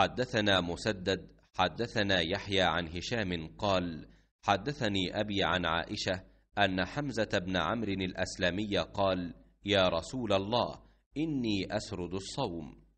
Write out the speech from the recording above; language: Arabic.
حدثنا مسدد حدثنا يحيى عن هشام قال حدثني ابي عن عائشه ان حمزه بن عمرو الاسلمي قال يا رسول الله اني اسرد الصوم